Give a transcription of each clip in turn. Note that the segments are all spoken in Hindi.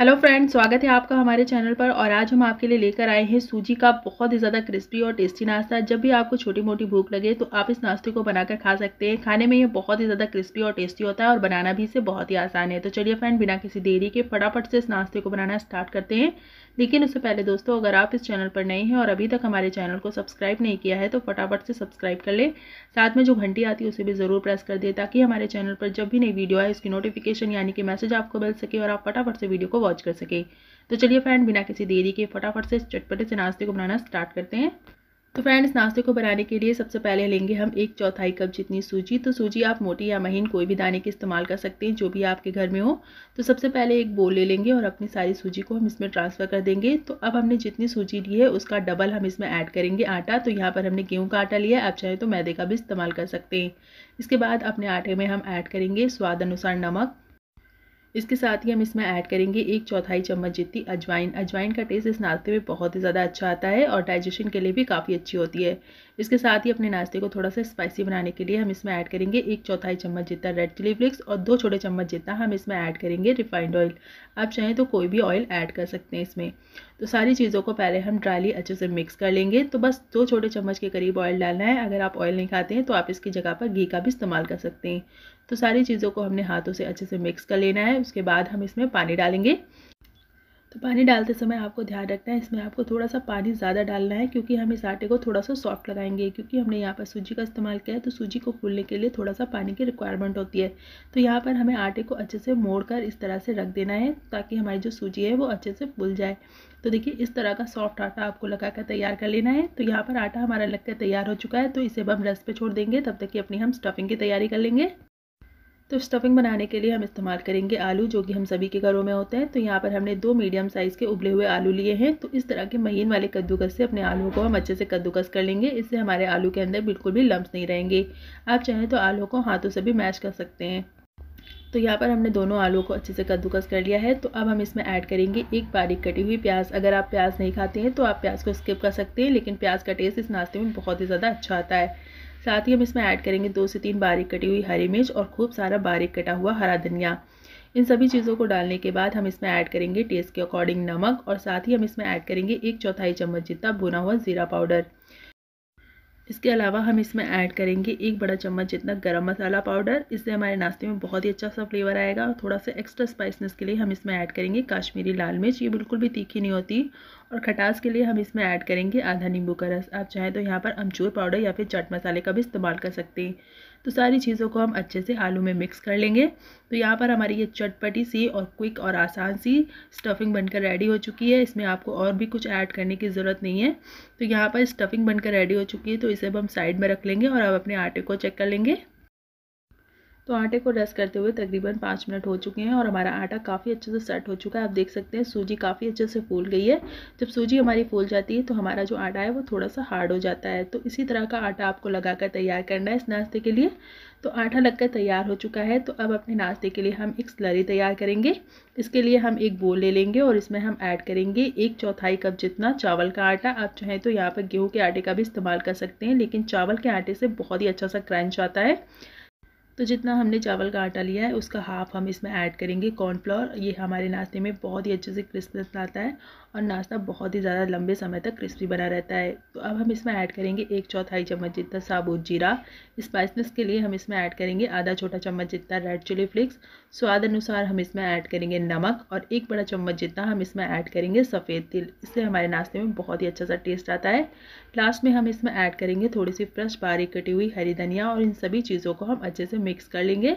हेलो फ्रेंड्स स्वागत है आपका हमारे चैनल पर और आज हम आपके लिए लेकर आए हैं सूजी का बहुत ही ज़्यादा क्रिस्पी और टेस्टी नाश्ता जब भी आपको छोटी मोटी भूख लगे तो आप इस नाश्ते को बनाकर खा सकते हैं खाने में ये बहुत ही ज़्यादा क्रिस्पी और टेस्टी होता है और बनाना भी इसे बहुत ही आसान है तो चलिए फ्रेंड बिना किसी देरी के फटाफट से इस नाश्ते को बनाना स्टार्ट करते हैं लेकिन उससे पहले दोस्तों अगर आप इस चैनल पर नए हैं और अभी तक हमारे चैनल को सब्सक्राइब नहीं किया है तो फटाफट से सब्सक्राइब कर लें साथ में जो घंटी आती है उसे भी ज़रूर प्रेस कर दें ताकि हमारे चैनल पर जब भी नई वीडियो आए उसकी नोटिफिकेशन यानी कि मैसेज आपको मिल सके और आप फटाफट से वीडियो को वॉच कर सके तो चलिए फ्रेंड बिना किसी देरी के फटाफट से चटपटे से नाश्ते को बनाना स्टार्ट करते हैं तो फ्रेंड इस नाश्ते को बनाने के लिए सबसे पहले लेंगे हम एक चौथाई कप जितनी सूजी तो सूजी आप मोटी या महीन कोई भी दाने के इस्तेमाल कर सकते हैं जो भी आपके घर में हो तो सबसे पहले एक बोल ले लेंगे और अपनी सारी सूजी को हम इसमें ट्रांसफ़र कर देंगे तो अब हमने जितनी सूजी ली है उसका डबल हम इसमें ऐड करेंगे आटा तो यहाँ पर हमने गेहूँ का आटा लिया आप चाहें तो मैदे का भी इस्तेमाल कर सकते हैं इसके बाद अपने आटे में हम ऐड करेंगे स्वाद अनुसार नमक इसके साथ ही हम इसमें ऐड करेंगे एक चौथाई चम्मच जितनी अजवाइन अजवाइन का टेस्ट इस नाश्ते में बहुत ही ज़्यादा अच्छा आता है और डाइजेशन के लिए भी काफ़ी अच्छी होती है इसके साथ ही अपने नाश्ते को थोड़ा सा स्पाइसी बनाने के लिए हम इसमें ऐड करेंगे एक चौथाई चम्मच जितना रेड चिली फ्लेक्स और दो छोटे चम्मच जितना हम इसमें ऐड करेंगे रिफाइंड ऑयल आप चाहें तो कोई भी ऑयल ऐड कर सकते हैं इसमें तो सारी चीज़ों को पहले हम ड्राली अच्छे से मिक्स कर लेंगे तो बस दो छोटे चम्मच के करीब ऑयल डालना है अगर आप ऑयल नहीं खाते हैं तो आप इसकी जगह पर घी का भी इस्तेमाल कर सकते हैं तो सारी चीज़ों को हमने हाथों से अच्छे से मिक्स कर लेना है उसके बाद हम इसमें पानी डालेंगे तो पानी डालते समय आपको ध्यान रखना है इसमें आपको थोड़ा सा पानी ज़्यादा डालना है क्योंकि हम इस आटे को थोड़ा सा सॉफ्ट लगाएंगे क्योंकि हमने यहाँ पर सूजी का इस्तेमाल किया है तो सूजी को फूलने के लिए थोड़ा सा पानी की रिक्वायरमेंट होती है तो यहाँ पर हमें आटे को अच्छे से मोड़ कर इस तरह से रख देना है ताकि हमारी जो सूजी है वो अच्छे से फूल जाए तो देखिए इस तरह का सॉफ्ट आटा आपको लगा कर तैयार कर लेना है तो यहाँ पर आटा हमारा लग कर तैयार हो चुका है तो इसे अब हम रस पर छोड़ देंगे तब तक कि अपनी हम स्टफिंग की तैयारी कर लेंगे तो स्टफिंग बनाने के लिए हम इस्तेमाल करेंगे आलू जो कि हम सभी के घरों में होते हैं तो यहाँ पर हमने दो मीडियम साइज़ के उबले हुए आलू लिए हैं तो इस तरह के महीन वाले कद्दूकस से अपने आलू को हम अच्छे से कद्दूकस कर लेंगे इससे हमारे आलू के अंदर बिल्कुल भी लम्ब नहीं रहेंगे आप चाहें तो आलू को हाथों से भी मैश कर सकते हैं तो यहाँ पर हमने दोनों आलू को अच्छे से कद्दूकस कर लिया है तो अब हम इसमें ऐड करेंगे एक बारीक कटी हुई प्याज अगर आप प्याज नहीं खाते हैं तो आप प्याज को स्किप कर सकते हैं लेकिन प्याज का टेस्ट इस नाश्ते में बहुत ही ज़्यादा अच्छा आता है साथ ही हम इसमें ऐड करेंगे दो से तीन बारीक कटी हुई हरी मिर्च और खूब सारा बारीक कटा हुआ हरा धनिया इन सभी चीज़ों को डालने के बाद हम इसमें ऐड करेंगे टेस्ट के अकॉर्डिंग नमक और साथ ही हम इसमें ऐड करेंगे एक चौथाई चम्मच जितना भुना हुआ ज़ीरा पाउडर इसके अलावा हम इसमें ऐड करेंगे एक बड़ा चम्मच जितना गरम मसाला पाउडर इससे हमारे नाश्ते में बहुत ही अच्छा सा फ्लेवर आएगा और थोड़ा सा एक्स्ट्रा स्पाइसनेस के लिए हम इसमें ऐड करेंगे काश्मीरी लाल मिर्च ये बिल्कुल भी तीखी नहीं होती और खटास के लिए हम इसमें ऐड करेंगे आधा नींबू का रस आप चाहें तो यहाँ पर अमचूर पाउडर या फिर चाट मसाले का भी इस्तेमाल कर सकते हैं तो सारी चीज़ों को हम अच्छे से आलू में मिक्स कर लेंगे तो यहाँ पर हमारी ये चटपटी सी और क्विक और आसान सी स्टफिंग बनकर रेडी हो चुकी है इसमें आपको और भी कुछ ऐड करने की ज़रूरत नहीं है तो यहाँ पर स्टफिंग बनकर रेडी हो चुकी है तो इसे अब हम साइड में रख लेंगे और अब अपने आटे को चेक कर लेंगे तो आटे को रस करते हुए तकरीबन पाँच मिनट हो चुके हैं और हमारा आटा काफ़ी अच्छे से सेट हो चुका है आप देख सकते हैं सूजी काफ़ी अच्छे से फूल गई है जब सूजी हमारी फूल जाती है तो हमारा जो आटा है वो थोड़ा सा हार्ड हो जाता है तो इसी तरह का आटा आपको लगा कर तैयार करना है इस नाश्ते के लिए तो आटा लग तैयार हो चुका है तो अब अपने नाश्ते के लिए हम एक स्लरी तैयार करेंगे इसके लिए हम एक बोल ले लेंगे और इसमें हम ऐड करेंगे एक चौथाई कप जितना चावल का आटा आप चाहें तो यहाँ पर गेहूँ के आटे का भी इस्तेमाल कर सकते हैं लेकिन चावल के आटे से बहुत ही अच्छा सा क्रंच आता है तो जितना हमने चावल का आटा लिया है उसका हाफ़ हम इसमें ऐड करेंगे कॉर्नफ्लोर ये हमारे नाश्ते में बहुत ही अच्छे से क्रिस्पनेस लाता है और नाश्ता बहुत ही ज़्यादा लंबे समय तक क्रिस्पी बना रहता है तो अब हम इसमें ऐड करेंगे एक चौथाई चम्मच जितना साबुत जीरा स्पाइसनेस के लिए हम इसमें ऐड करेंगे आधा छोटा चम्मच जितना रेड चिली फ्लेक्स स्वाद अनुसार हम इसमें ऐड करेंगे नमक और एक बड़ा चम्मच जितना हम इसमें ऐड करेंगे सफ़ेद तिल इससे हमारे नाश्ते में बहुत ही अच्छा सा टेस्ट आता है लास्ट में हम इसमें ऐड करेंगे थोड़ी सी फ्रेश बारीक कटी हुई हरी धनिया और इन सभी चीज़ों को हम अच्छे से मिक्स कर लेंगे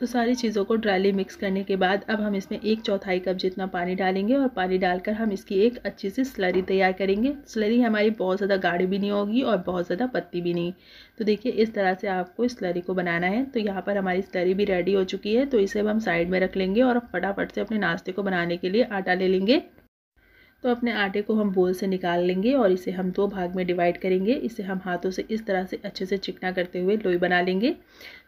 तो सारी चीज़ों को ड्राईली मिक्स करने के बाद अब हम इसमें एक चौथाई कप जितना पानी डालेंगे और पानी डालकर हम इसकी एक अच्छी सी स्लरी तैयार करेंगे स्लरी हमारी बहुत ज़्यादा गाढ़ी भी नहीं होगी और बहुत ज़्यादा पत्ती भी नहीं तो देखिए इस तरह से आपको स्लरी को बनाना है तो यहाँ पर हमारी स्लरी भी रेडी हो चुकी है तो इसे अब हम साइड में रख लेंगे और फटाफट से अपने नाश्ते को बनाने के लिए आटा ले लेंगे तो अपने आटे को हम बोल से निकाल लेंगे और इसे हम दो भाग में डिवाइड करेंगे इसे हम हाथों से इस तरह से अच्छे से चिकना करते हुए लोई बना लेंगे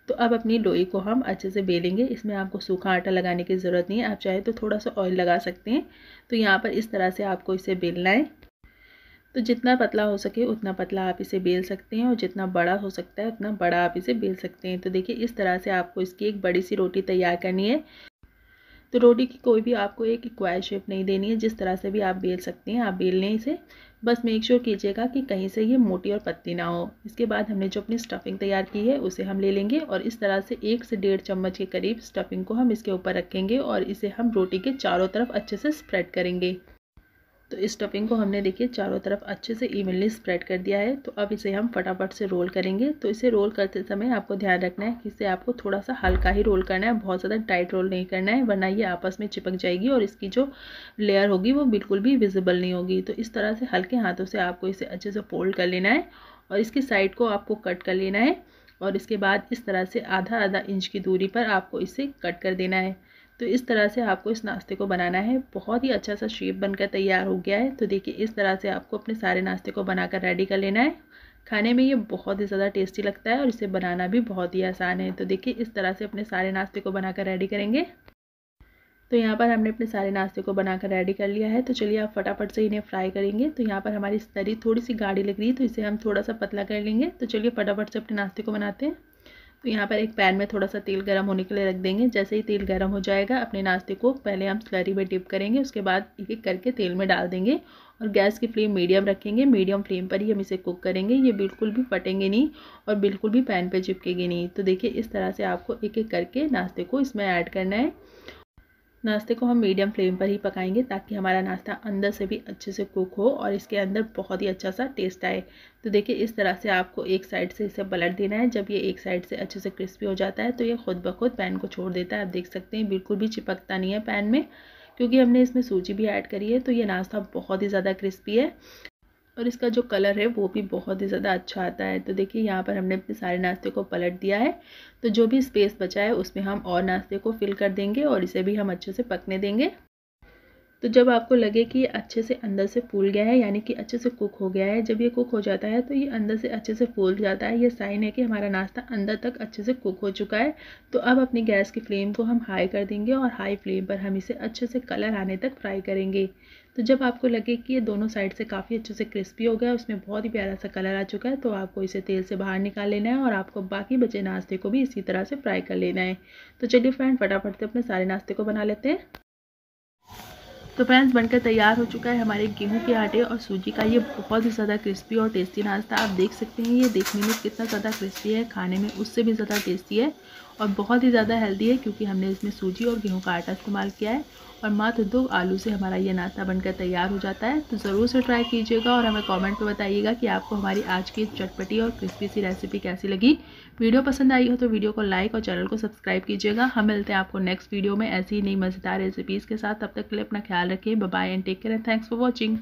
तो अब अपनी लोई को हम अच्छे से बेलेंगे इसमें आपको सूखा आटा लगाने की ज़रूरत नहीं है आप चाहे तो थोड़ा सा ऑयल लगा सकते हैं तो यहाँ पर इस तरह से आपको इसे बेलना है तो जितना पतला हो सके उतना पतला आप इसे बेल सकते हैं और जितना बड़ा हो सकता है उतना बड़ा आप इसे बेल सकते हैं तो देखिए इस तरह से आपको इसकी एक बड़ी सी रोटी तैयार करनी है तो रोटी की कोई भी आपको एक इक्वायर शेप नहीं देनी है जिस तरह से भी आप बेल सकते हैं आप बेल लें इसे बस मेक श्योर कीजिएगा कि कहीं से ये मोटी और पत्ती ना हो इसके बाद हमने जो अपनी स्टफिंग तैयार की है उसे हम ले लेंगे और इस तरह से एक से डेढ़ चम्मच के करीब स्टफिंग को हम इसके ऊपर रखेंगे और इसे हम रोटी के चारों तरफ अच्छे से स्प्रेड करेंगे तो इस स्टफिंग को हमने देखिए चारों तरफ अच्छे से इवनली स्प्रेड कर दिया है तो अब इसे हम फटाफट से रोल करेंगे तो इसे रोल करते समय आपको ध्यान रखना है कि इसे आपको थोड़ा सा हल्का ही रोल करना है बहुत ज़्यादा टाइट रोल नहीं करना है वरना ये आपस में चिपक जाएगी और इसकी जो लेयर होगी वो बिल्कुल भी विजिबल नहीं होगी तो इस तरह से हल्के हाथों से आपको इसे अच्छे से फोल्ड कर लेना है और इसकी साइड को आपको कट कर लेना है और इसके बाद इस तरह से आधा आधा इंच की दूरी पर आपको इसे कट कर देना है तो इस तरह से आपको इस नाश्ते को बनाना है बहुत ही अच्छा सा शेप बनकर तैयार हो गया है तो देखिए इस तरह से आपको अपने सारे नाश्ते को बनाकर रेडी कर लेना है खाने में ये बहुत ही ज़्यादा टेस्टी लगता है और इसे बनाना भी बहुत ही आसान है तो देखिए इस तरह से अपने सारे नाश्ते को बनाकर रेडी करेंगे तो यहाँ पर हमने अपने सारे नाश्ते को बनाकर रेडी कर लिया है तो चलिए आप फटाफट से इन्हें फ्राई करेंगे तो यहाँ पर हमारी तरी थोड़ी सी गाढ़ी लग रही है तो इसे हम थोड़ा सा पतला कर लेंगे तो चलिए फटाफट से अपने नाश्ते को बनाते हैं तो यहाँ पर एक पैन में थोड़ा सा तेल गर्म होने के लिए रख देंगे जैसे ही तेल गर्म हो जाएगा अपने नाश्ते को पहले हम स्लरी में डिप करेंगे उसके बाद एक एक करके तेल में डाल देंगे और गैस की फ्लेम मीडियम रखेंगे मीडियम फ्लेम पर ही हम इसे कुक करेंगे ये बिल्कुल भी फटेंगे नहीं और बिल्कुल भी पैन पर चिपकेगी नहीं तो देखिए इस तरह से आपको एक एक करके नाश्ते को इसमें ऐड करना है नाश्ते को हम मीडियम फ्लेम पर ही पकाएंगे ताकि हमारा नाश्ता अंदर से भी अच्छे से कुक हो और इसके अंदर बहुत ही अच्छा सा टेस्ट आए तो देखिए इस तरह से आपको एक साइड से इसे पलट देना है जब ये एक साइड से अच्छे से क्रिस्पी हो जाता है तो ये खुद ब खुद पैन को छोड़ देता है आप देख सकते हैं बिल्कुल भी चिपकता नहीं है पैन में क्योंकि हमने इसमें सूजी भी ऐड करी है तो ये नाश्ता बहुत ही ज़्यादा क्रिस्पी है और इसका जो कलर है वो भी बहुत ही ज़्यादा अच्छा आता है तो देखिए यहाँ पर हमने अपने सारे नाश्ते को पलट दिया है तो जो भी स्पेस बचा है उसमें हम और नाश्ते को फिल कर देंगे और इसे भी हम अच्छे से पकने देंगे तो जब आपको लगे कि ये अच्छे से अंदर से फूल गया है यानी कि अच्छे से कुक हो गया है जब ये कुक हो जाता है तो ये अंदर से अच्छे से फूल जाता है ये साइन है कि हमारा नाश्ता अंदर तक अच्छे से कुक हो चुका है तो अब अपनी गैस की फ्लेम को हम हाई कर देंगे और हाई फ्लेम पर हम इसे अच्छे से कलर आने तक फ्राई करेंगे तो जब आपको लगे कि ये दोनों साइड से काफ़ी अच्छे से क्रिस्पी हो गया उसमें बहुत ही प्यारा सा कलर आ चुका है तो आपको इसे तेल से बाहर निकाल लेना है और आपको बाकी बचे नाश्ते को भी इसी तरह से फ्राई कर लेना है तो चलिए फ्रेंड फटाफट से अपने सारे नाश्ते को बना लेते हैं तो फ्रेंड्स बनकर तैयार हो चुका है हमारे गेहूं के आटे और सूजी का ये बहुत ही ज़्यादा क्रिस्पी और टेस्टी नाश्ता आप देख सकते हैं ये देखने में कितना ज़्यादा क्रिस्पी है खाने में उससे भी ज़्यादा टेस्टी है और बहुत ही ज़्यादा हेल्दी है क्योंकि हमने इसमें सूजी और गेहूं का आटा इस्तेमाल किया है और मात्र दो आलू से हमारा ये नाश्ता बनकर तैयार हो जाता है तो ज़रूर से ट्राई कीजिएगा और हमें कमेंट में बताइएगा कि आपको हमारी आज की चटपटी और क्रिस्पी सी रेसिपी कैसी लगी वीडियो पसंद आई हो तो वीडियो को लाइक और चैनल को सब्सक्राइब कीजिएगा हम मिलते हैं आपको नेक्स्ट वीडियो में ऐसी ही नई मज़ेदार रेसिपीज़ के साथ तब तक के लिए अपना ख्याल रखें bye and take care and thanks for watching